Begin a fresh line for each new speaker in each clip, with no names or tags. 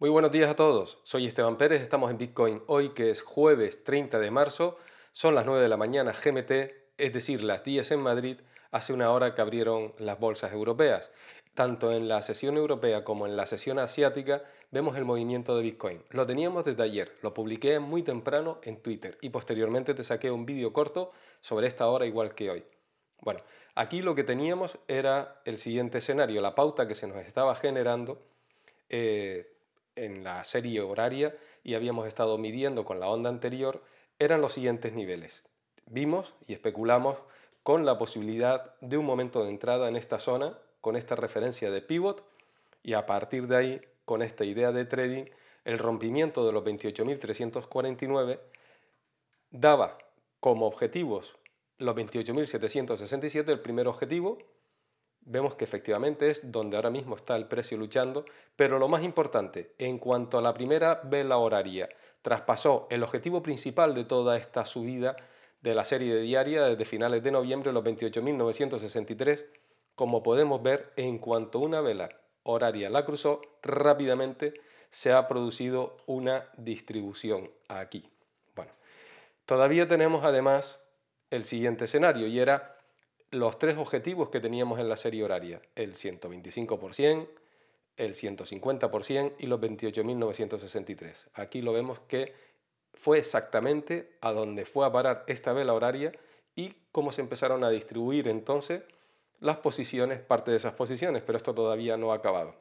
Muy buenos días a todos. Soy Esteban Pérez, estamos en Bitcoin hoy que es jueves 30 de marzo. Son las 9 de la mañana GMT, es decir, las 10 en Madrid. Hace una hora que abrieron las bolsas europeas. Tanto en la sesión europea como en la sesión asiática vemos el movimiento de Bitcoin. Lo teníamos desde ayer, lo publiqué muy temprano en Twitter y posteriormente te saqué un vídeo corto sobre esta hora igual que hoy. Bueno, aquí lo que teníamos era el siguiente escenario, la pauta que se nos estaba generando. Eh, en la serie horaria y habíamos estado midiendo con la onda anterior eran los siguientes niveles. Vimos y especulamos con la posibilidad de un momento de entrada en esta zona con esta referencia de pivot y a partir de ahí con esta idea de trading el rompimiento de los 28.349 daba como objetivos los 28.767 el primer objetivo vemos que efectivamente es donde ahora mismo está el precio luchando, pero lo más importante, en cuanto a la primera vela horaria, traspasó el objetivo principal de toda esta subida de la serie diaria desde finales de noviembre, los 28.963, como podemos ver, en cuanto una vela horaria la cruzó, rápidamente se ha producido una distribución aquí. Bueno, todavía tenemos además el siguiente escenario y era los tres objetivos que teníamos en la serie horaria, el 125%, el 150% y los 28.963. Aquí lo vemos que fue exactamente a donde fue a parar esta vela horaria y cómo se empezaron a distribuir entonces las posiciones, parte de esas posiciones, pero esto todavía no ha acabado.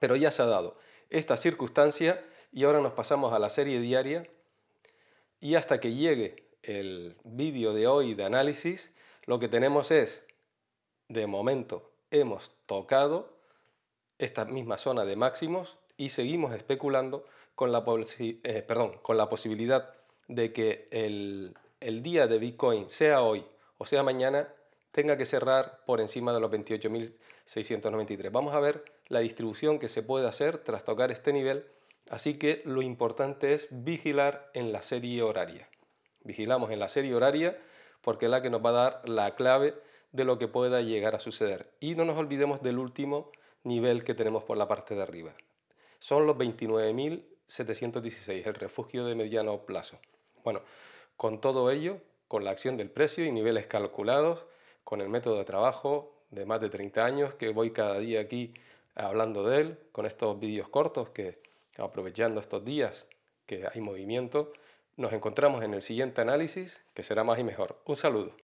Pero ya se ha dado esta circunstancia y ahora nos pasamos a la serie diaria y hasta que llegue el vídeo de hoy de análisis, lo que tenemos es, de momento, hemos tocado esta misma zona de máximos y seguimos especulando eh, con la, posibilidad de que el, el día de Bitcoin, sea hoy o sea mañana, tenga que cerrar por encima de los 28.693. Vamos a ver la distribución que se puede hacer tras tocar este nivel, así que lo importante es vigilar en la serie horaria. Vigilamos en la serie horaria porque es la que nos va a dar la clave de lo que pueda llegar a suceder. Y no nos olvidemos del último nivel que tenemos por la parte de arriba. Son los 29.716, el refugio de mediano plazo. Bueno, con todo ello, con la acción del precio y niveles calculados, con el método de trabajo de más de 30 años que voy cada día aquí hablando de él, con estos vídeos cortos que aprovechando estos días que hay movimiento, nos encontramos en el siguiente análisis, que será más y mejor. Un saludo.